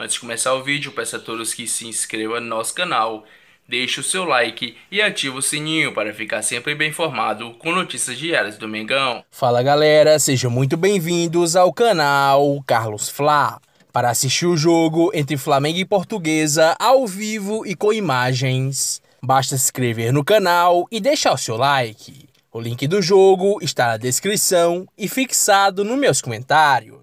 Antes de começar o vídeo, peço a todos que se inscrevam no nosso canal, deixe o seu like e ative o sininho para ficar sempre bem informado com notícias diárias do Mengão. Fala galera, sejam muito bem-vindos ao canal Carlos Fla. Para assistir o jogo entre Flamengo e Portuguesa ao vivo e com imagens, basta se inscrever no canal e deixar o seu like. O link do jogo está na descrição e fixado nos meus comentários.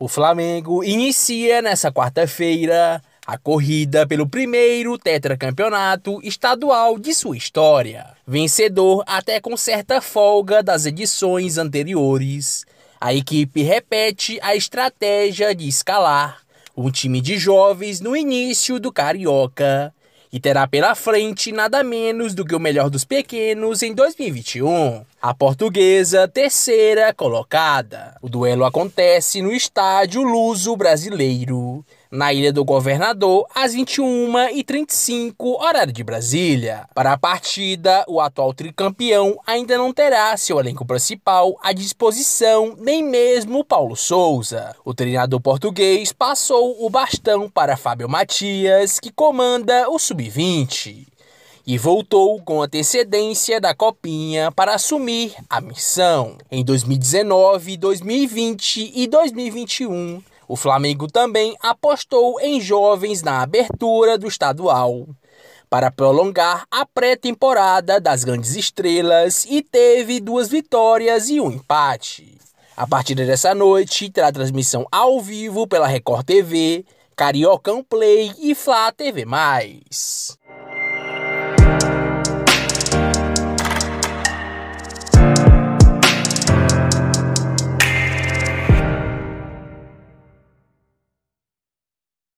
O Flamengo inicia nessa quarta-feira a corrida pelo primeiro tetracampeonato estadual de sua história, vencedor até com certa folga das edições anteriores. A equipe repete a estratégia de escalar um time de jovens no início do Carioca e terá pela frente nada menos do que o melhor dos pequenos em 2021. A portuguesa, terceira colocada. O duelo acontece no estádio Luso Brasileiro, na Ilha do Governador, às 21h35, horário de Brasília. Para a partida, o atual tricampeão ainda não terá seu elenco principal à disposição, nem mesmo Paulo Souza. O treinador português passou o bastão para Fábio Matias, que comanda o Sub-20. E voltou com antecedência da Copinha para assumir a missão. Em 2019, 2020 e 2021, o Flamengo também apostou em jovens na abertura do estadual para prolongar a pré-temporada das grandes estrelas e teve duas vitórias e um empate. A partir dessa noite terá transmissão ao vivo pela Record TV, Cariocão Play e Flá TV+.